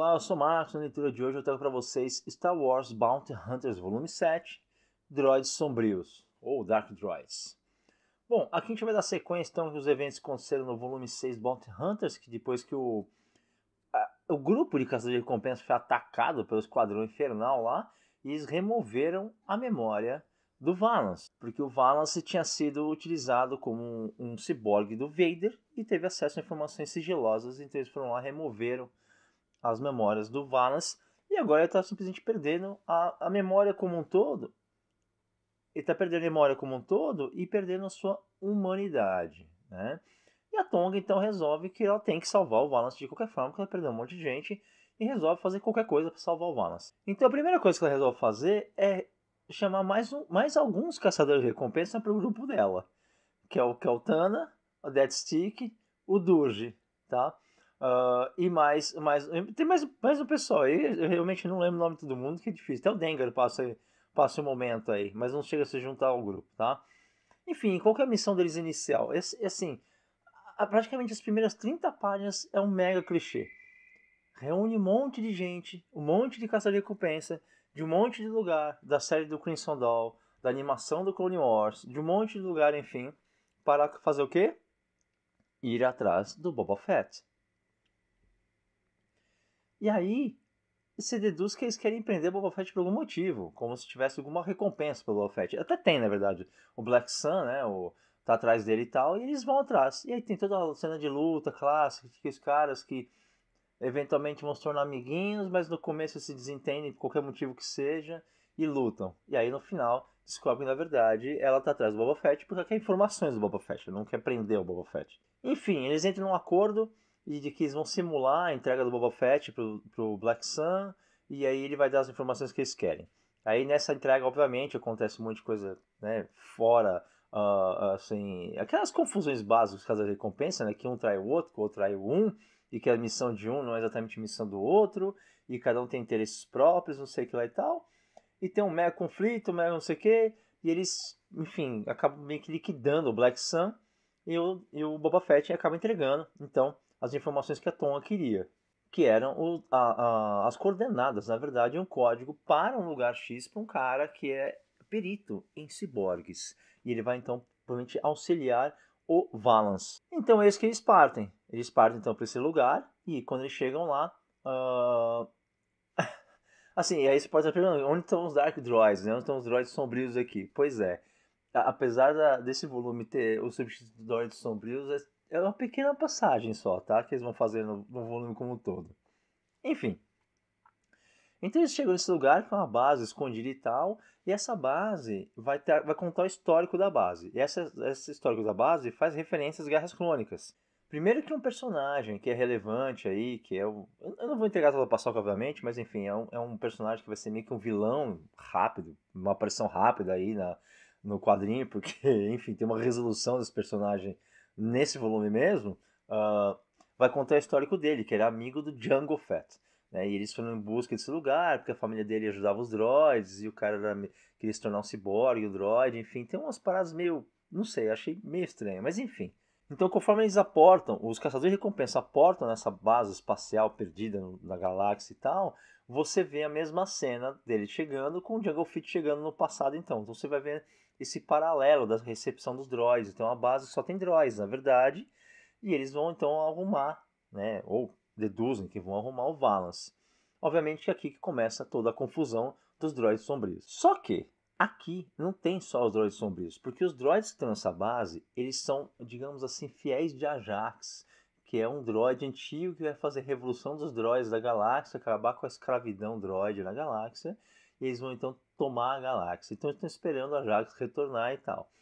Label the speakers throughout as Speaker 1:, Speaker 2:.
Speaker 1: Olá, eu sou o Marcos. Na leitura de hoje eu trago para vocês Star Wars Bounty Hunters Volume 7, Droids Sombrios, ou Dark Droids. Bom, aqui a gente vai dar sequência então aos eventos que aconteceram no volume 6 Bounty Hunters, que depois que o, a, o grupo de caçadores de recompensas foi atacado pelo Esquadrão Infernal lá, e eles removeram a memória do Valance, porque o Valance tinha sido utilizado como um, um ciborgue do Vader e teve acesso a informações sigilosas, então eles foram lá removeram as memórias do Valance e agora ele está simplesmente perdendo a, a memória como um todo. Ele está perdendo a memória como um todo e perdendo a sua humanidade, né? E a Tonga então resolve que ela tem que salvar o Valance de qualquer forma, porque ela perdeu um monte de gente e resolve fazer qualquer coisa para salvar o Valance. Então a primeira coisa que ela resolve fazer é chamar mais, um, mais alguns caçadores de recompensa para o grupo dela, que é o Keltana, é o Deadstick, o Durge, tá? Uh, e mais, mais, tem mais, mais um pessoal aí, eu realmente não lembro o nome de todo mundo, que é difícil. Até o Dengar passa passa um momento aí, mas não chega a se juntar ao grupo, tá? Enfim, qual é a missão deles inicial? Esse, é assim, é assim praticamente as primeiras 30 páginas é um mega clichê. Reúne um monte de gente, um monte de caça-recompensa, de um monte de lugar, da série do Crimson Doll, da animação do Clone Wars, de um monte de lugar, enfim, para fazer o quê? Ir atrás do Boba Fett. E aí, você deduz que eles querem prender Boba Fett por algum motivo, como se tivesse alguma recompensa pelo Boba Fett. Até tem, na verdade. O Black Sun, né, o, tá atrás dele e tal, e eles vão atrás. E aí tem toda a cena de luta clássica, que os caras que eventualmente vão se tornar amiguinhos, mas no começo se desentendem por qualquer motivo que seja e lutam. E aí no final descobrem na verdade ela tá atrás do Boba Fett porque ela quer informações do Boba Fett, ela não quer prender o Boba Fett. Enfim, eles entram num acordo e de que eles vão simular a entrega do Boba Fett pro, pro Black Sun, e aí ele vai dar as informações que eles querem. Aí nessa entrega, obviamente, acontece um monte de coisa, né, fora, uh, assim, aquelas confusões básicas da recompensa, né, que um trai o outro, que o outro trai o um, e que a missão de um não é exatamente a missão do outro, e cada um tem interesses próprios, não sei o que lá e tal, e tem um mega conflito, um mega não sei o que, e eles, enfim, acabam meio que liquidando o Black Sun, e o, e o Boba Fett acaba entregando, então as informações que a Tonga queria, que eram o, a, a, as coordenadas, na verdade, um código para um lugar X para um cara que é perito em ciborgues. E ele vai então provavelmente auxiliar o Valance. Então é isso que eles partem. Eles partem então para esse lugar e quando eles chegam lá, uh... assim, aí você pode estar perguntando, onde estão os Dark Droids? Né? Onde estão os droids sombrios aqui? Pois é, apesar da, desse volume ter os substituto de droids sombrios, é é uma pequena passagem só, tá? Que eles vão fazer no, no volume como um todo. Enfim. Então eles chegam nesse lugar que é uma base escondida e tal, e essa base vai, ter, vai contar o histórico da base. E essa, esse histórico da base faz referência às guerras crônicas. Primeiro que um personagem que é relevante aí, que é o... Eu não vou entregar toda a paçoca, obviamente, mas enfim, é um, é um personagem que vai ser meio que um vilão rápido, uma aparição rápida aí na, no quadrinho, porque, enfim, tem uma resolução desse personagem nesse volume mesmo, uh, vai contar o histórico dele, que era é amigo do Django Fett. Né? E eles foram em busca desse lugar, porque a família dele ajudava os droids, e o cara era, queria se tornar um ciborgue, o um droid, enfim. Tem umas paradas meio, não sei, achei meio estranho, mas enfim. Então, conforme eles aportam, os caçadores de recompensa aportam nessa base espacial perdida na galáxia e tal, você vê a mesma cena dele chegando com o Jungle Fit chegando no passado então. Então você vai ver esse paralelo da recepção dos droids. Então a base só tem droids, na verdade, e eles vão então arrumar, né, ou deduzem que vão arrumar o Valance. Obviamente é aqui que começa toda a confusão dos droids sombrios. Só que aqui não tem só os droids sombrios, porque os droids que estão nessa base, eles são, digamos assim, fiéis de Ajax que é um droid antigo que vai fazer a revolução dos droids da galáxia, acabar com a escravidão droid na galáxia, e eles vão então tomar a galáxia. Então estão esperando a Jax retornar e tal.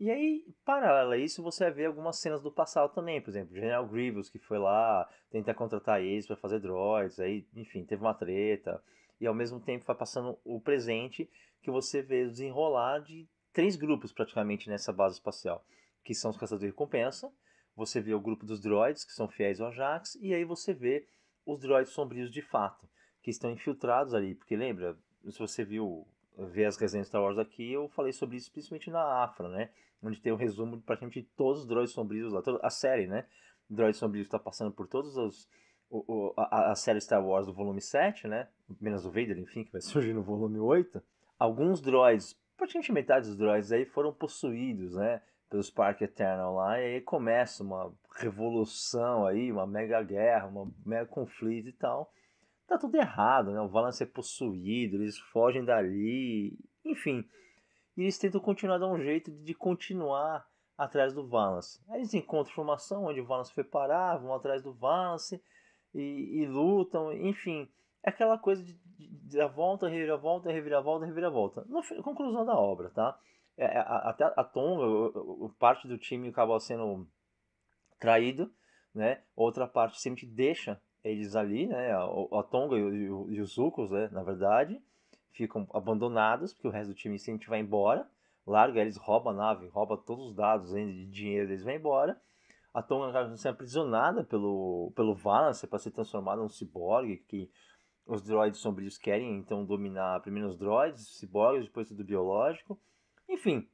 Speaker 1: E aí, paralelo a isso, você vai ver algumas cenas do passado também, por exemplo, General Grievous que foi lá tentar contratar eles para fazer droids, aí, enfim, teve uma treta. E ao mesmo tempo vai passando o presente que você vê desenrolar de três grupos praticamente nessa base espacial, que são os caçadores de recompensa, você vê o grupo dos droids, que são fiéis ao Ajax, e aí você vê os droids sombrios de fato, que estão infiltrados ali. Porque lembra, se você viu ver as resenhas Star Wars aqui, eu falei sobre isso principalmente na Afra, né? Onde tem o um resumo de todos os droids sombrios lá, a série, né? Droids sombrios está passando por todos os. O, o, a, a, série Star Wars do volume 7, né? Menos o Vader, enfim, que vai surgir no volume 8. Alguns droids, praticamente metade dos droids aí foram possuídos, né? pelos Parque Eternal lá, e aí começa uma revolução aí, uma mega guerra, um mega conflito e tal. Tá tudo errado, né? O Valance é possuído, eles fogem dali, enfim. E eles tentam continuar, dar um jeito de continuar atrás do Valance. Aí eles encontram formação onde o Valance foi parar, vão atrás do Valance e, e lutam, enfim. É aquela coisa de, de, de, de volta, reviravolta, reviravolta, reviravolta. No, conclusão da obra, tá? é, é até a Tonga, parte do time acaba sendo traído, né? Outra parte sempre deixa eles ali, né? A, a Tonga e, e os Zucos, né? Na verdade, ficam abandonados porque o resto do time sempre vai embora, larga eles, rouba a nave, rouba todos os dados hein, de dinheiro, eles vão embora. A Tonga acaba sendo aprisionada pelo pelo Valance para ser transformada num ciborgue que os droids sombrios querem então dominar primeiro os droids, os ciborgues, depois tudo biológico enfim,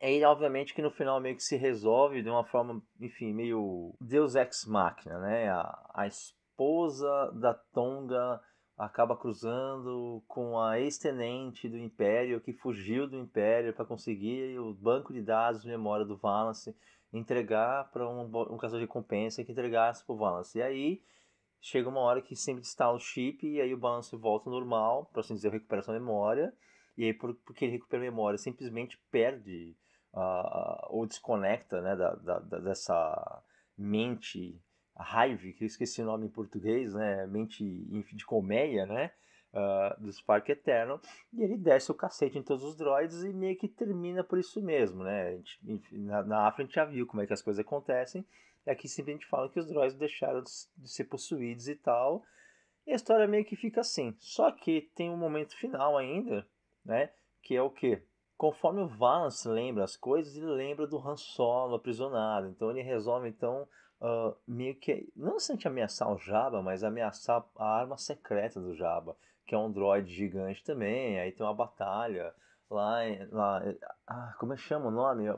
Speaker 1: aí é, obviamente que no final meio que se resolve de uma forma, enfim, meio Deus ex machina, né? A, a esposa da Tonga acaba cruzando com a ex-tenente do Império que fugiu do Império para conseguir o banco de dados de memória do Valance entregar para um, um caçador de recompensa que entregasse para o Valance. E aí chega uma hora que sempre instala o chip e aí o Valance volta ao normal, para assim dizer, recuperação da memória e aí, porque ele recupera a memória, simplesmente perde uh, ou desconecta né, da, da, da, dessa mente raiva, que eu esqueci o nome em português, né, mente de colmeia, né? Uh, do Spark Eterno, e ele desce o cacete em todos os droids e meio que termina por isso mesmo, né? Gente, na, na a gente já viu como é que as coisas acontecem, e aqui simplesmente falam que os droids deixaram de ser possuídos e tal, e a história meio que fica assim. Só que tem um momento final ainda, né? Que é o que? Conforme o Valance lembra as coisas, ele lembra do Han Solo aprisionado. Então ele resolve, então, uh, meio que, não sente ameaçar o Jabba, mas ameaçar a arma secreta do Jabba, que é um droide gigante também. Aí tem uma batalha lá, lá ah, como é que chama o nome?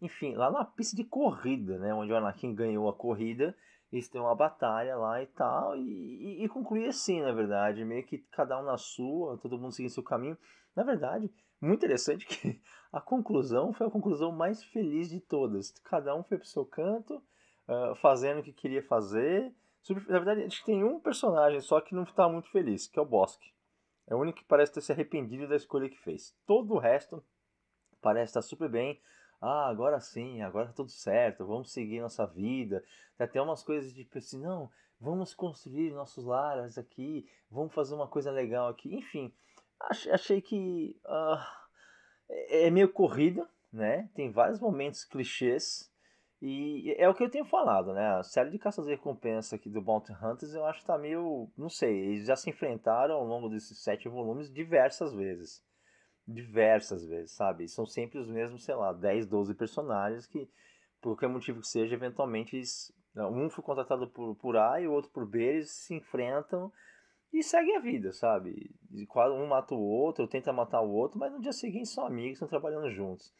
Speaker 1: Enfim, lá na pista de corrida, né? Onde o Anakin ganhou a corrida eles têm uma batalha lá e tal, e, e, e concluir assim, na verdade, meio que cada um na sua, todo mundo seguindo seu caminho. Na verdade, muito interessante que a conclusão foi a conclusão mais feliz de todas. Cada um foi pro seu canto, uh, fazendo o que queria fazer. Na verdade, acho que tem um personagem só que não está muito feliz, que é o Bosque. É o único que parece ter se arrependido da escolha que fez. Todo o resto parece estar super bem, ah, agora sim, agora tá tudo certo, vamos seguir nossa vida. Tem até umas coisas de tipo assim, não, vamos construir nossos lares aqui, vamos fazer uma coisa legal aqui. Enfim, achei que uh, é meio corrido, né? Tem vários momentos clichês. E é o que eu tenho falado, né? A série de caças e recompensas aqui do Bounty Hunters eu acho que tá meio. Não sei, eles já se enfrentaram ao longo desses sete volumes diversas vezes diversas vezes, sabe? são sempre os mesmos, sei lá, 10, 12 personagens que, por qualquer motivo que seja, eventualmente eles, um foi contratado por, por A e o outro por B, eles se enfrentam e seguem a vida, sabe? E um mata o outro, tenta matar o outro, mas no dia seguinte são amigos, estão trabalhando juntos.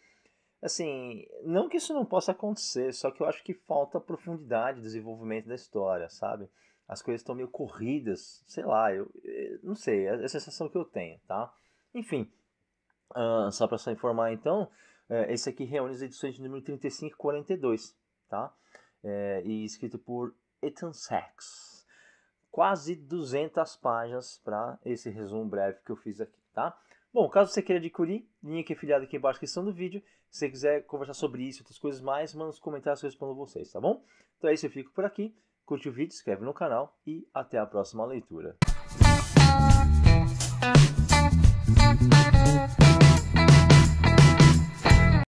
Speaker 1: Assim, não que isso não possa acontecer, só que eu acho que falta profundidade, desenvolvimento da história, sabe? As coisas estão meio corridas, sei lá, eu, eu eh, não sei, é, é a sensação que eu tenho, tá? Enfim, Uh, só para só informar então, é, esse aqui reúne as edições de número 35 e 42, tá? É, e escrito por Ethan Sachs. Quase 200 páginas para esse resumo breve que eu fiz aqui, tá? Bom, caso você queira adquirir, link afiliado aqui embaixo na descrição do vídeo. Se você quiser conversar sobre isso e outras coisas mais, manda nos comentários que eu respondo vocês, tá bom? Então é isso, eu fico por aqui. Curte o vídeo, se inscreve no canal e até a próxima leitura.